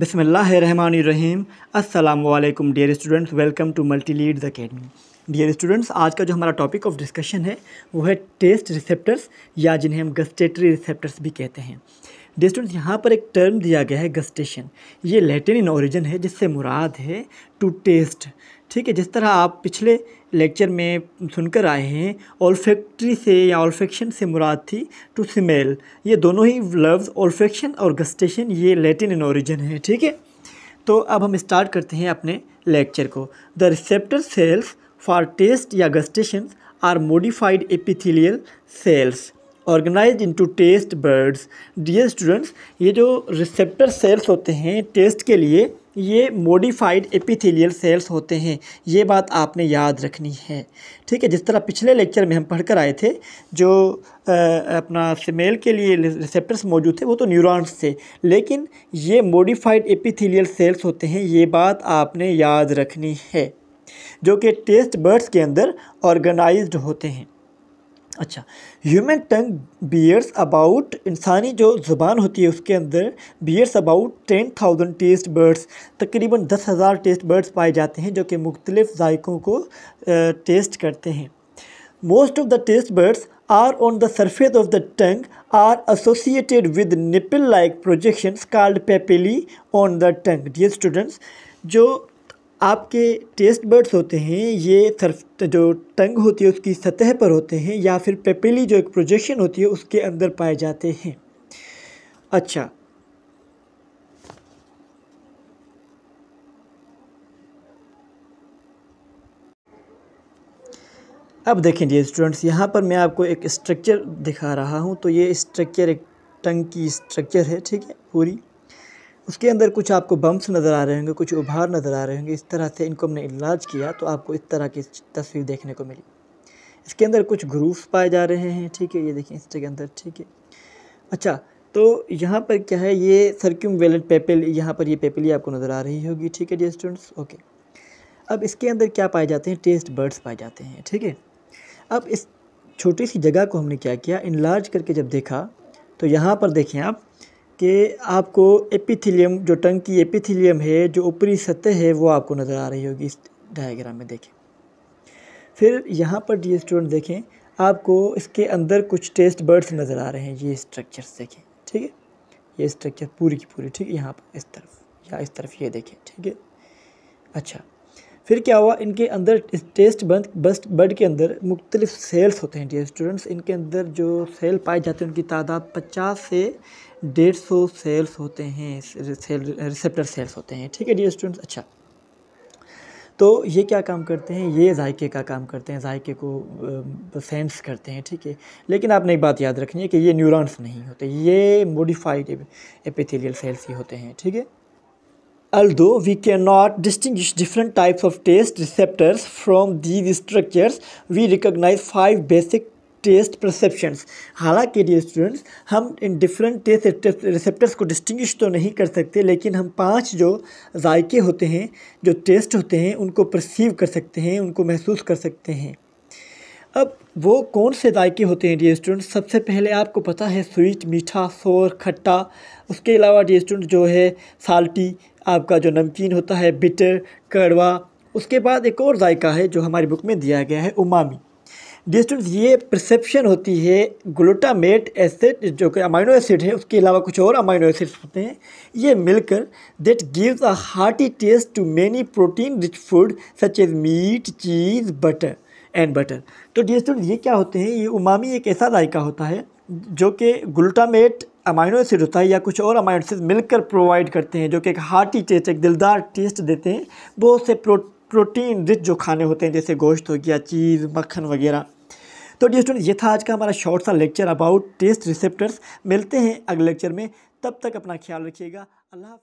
बिसमीम अल्लाम dear students welcome to Multi Leads Academy dear students आज का जो हमारा टॉपिक ऑफ डिस्कशन है वो है टेस्ट रिसेप्टर्स या जिन्हें हम गस्टेटरी रिसेप्टर्स भी कहते हैं डे स्टूडेंट्स यहाँ पर एक टर्म दिया गया है गस्टेशन ये लेटिन इन ओरिजिन है जिससे मुराद है टू टेस्ट ठीक है जिस तरह आप पिछले लेक्चर में सुनकर आए हैं ओल्फेक्ट्री से या ऑल्फेक्शन से मुराद थी टू स्मेल ये दोनों ही लव्स ऑल्फेक्शन और गस्टेशन ये लेटिन इन ओरिजिन है ठीक है तो अब हम स्टार्ट करते हैं अपने लेक्चर को the receptor cells for taste या gustation are modified epithelial cells organize into taste buds dear students ये जो रिसेप्टर सेल्स होते हैं टेस्ट के लिए ये मोडिफाइड एपिथेलियल सेल्स होते हैं ये बात आपने याद रखनी है ठीक है जिस तरह पिछले लेक्चर में हम पढ़कर आए थे जो आ, अपना स्मेल के लिए रिसेप्टर्स मौजूद थे वो तो न्यूरॉन्स थे लेकिन ये मोडिफाइड एपिथेलियल सेल्स होते हैं ये बात आपने याद रखनी है जो कि टेस्ट बर्ड्स के अंदर ऑर्गेनाइज्ड होते हैं अच्छा ह्यूमन टंग बियर्स अबाउट इंसानी जो ज़ुबान होती है उसके अंदर bears about ten thousand taste buds तकरीबन दस हज़ार टेस्ट बर्ड्स पाए जाते हैं जो कि मुख्तलिफ़ जायकों को टेस्ट करते हैं most of the taste buds are on the surface of the tongue are associated with nipple like projection called papillae on the tongue dear students जो आपके टेस्ट बर्ड्स होते हैं ये सर्फ जो टंग होती है उसकी सतह पर होते हैं या फिर पेपेली जो एक प्रोजेक्शन होती है उसके अंदर पाए जाते हैं अच्छा अब देखें जी स्टूडेंट्स यहाँ पर मैं आपको एक स्ट्रक्चर दिखा रहा हूँ तो ये स्ट्रक्चर एक टंग की स्ट्रक्चर है ठीक है पूरी उसके अंदर कुछ आपको बम्प्स नज़र आ रहे होंगे कुछ उभार नज़र आ रहे होंगे इस तरह से इनको हमने इलाज किया तो आपको इस तरह की तस्वीर देखने को मिली इसके अंदर कुछ ग्रूव्स पाए जा रहे हैं ठीक है ये देखें के अंदर ठीक है अच्छा तो यहाँ पर क्या है ये सर्क्यूम वेलेट पेपल यहाँ पर ये पेपली आपको नज़र आ रही होगी ठीक है जी स्टूडेंट्स ओके अब इसके अंदर क्या पाए जाते हैं टेस्ट बर्ड्स पाए जाते हैं ठीक है अब इस छोटी सी जगह को हमने क्या किया इनलार्ज करके जब देखा तो यहाँ पर देखें आप कि आपको एपिथिलियम जो टंग की एपिथिलियम है जो ऊपरी सतह है वो आपको नज़र आ रही होगी इस डायग्राम में देखें फिर यहाँ पर डी स्टूडेंट देखें आपको इसके अंदर कुछ टेस्ट बर्ड्स नज़र आ रहे हैं ये स्ट्रक्चर्स देखें ठीक है ये स्ट्रक्चर पूरी की पूरी ठीक है यहाँ पर इस तरफ या इस तरफ ये देखें ठीक है अच्छा फिर क्या हुआ इनके अंदर इस टेस्ट बंद बस्ट बर्ड के अंदर मुख्तलिफ सेल्स होते हैं डी स्टूडेंट्स इनके अंदर जो सेल पाए जाते हैं उनकी तादाद पचास से डेढ़ सौ सेल्स होते हैं सेल रिसेप्टर सेल्स होते हैं ठीक है डी स्टूडेंट्स अच्छा तो ये क्या काम करते हैं ये जायके का काम करते हैं जायके को सेंस करते हैं ठीक है लेकिन आपने एक बात याद रखनी है कि ये न्यूरॉन्स नहीं होते ये मोडिफाइड एपिथेलियल सेल्स ही होते हैं ठीक है we can not distinguish different types of taste receptors from these structures we recognize five basic taste perceptions हालांकि डी स्टूडेंट्स हम इन डिफरेंट टेस्ट रिसेप्टर्स को डिस्टिंग्विश तो नहीं कर सकते लेकिन हम पांच जो जायके होते हैं जो टेस्ट होते हैं उनको परसीव कर सकते हैं उनको महसूस कर सकते हैं अब वो कौन से जायके होते हैं डी स्टूडेंट्स सबसे पहले आपको पता है स्वीट मीठा शोर खट्टा उसके अलावा डी स्टूडेंट जो है साल्टी आपका जो नमकीन होता है बिटर कड़वा उसके बाद एक और जायका है जो हमारी बुक में दिया गया है उमामी डी स्टूडेंट ये प्रसप्शन होती है ग्लूटामेट एसिड जो कि अमाइनो एसिड है उसके अलावा कुछ और अमाइनो एसिड्स होते हैं ये मिलकर that gives a hearty taste to many protein rich food such as meat cheese butter and butter तो डी स्टूडेंट ये क्या होते हैं ये उमामी एक ऐसा जायका होता है जो कि ग्लूटामेट अमाइनो एसिड होता है या कुछ और अमाइनो एसिड मिलकर प्रोवाइड करते हैं जो कि एक हार्टी टेस्ट एक दिलदार टेस्ट देते हैं बहुत से प्रो प्रोटीन रिच जो खाने होते हैं जैसे गोश्त हो गया चीज़ मक्खन वगैरह तो डियर स्टूडेंट ये था आज का हमारा शॉर्ट सा लेक्चर अबाउट टेस्ट रिसेप्टर्स मिलते हैं अगले लेक्चर में तब तक अपना ख्याल रखिएगा अल्लाह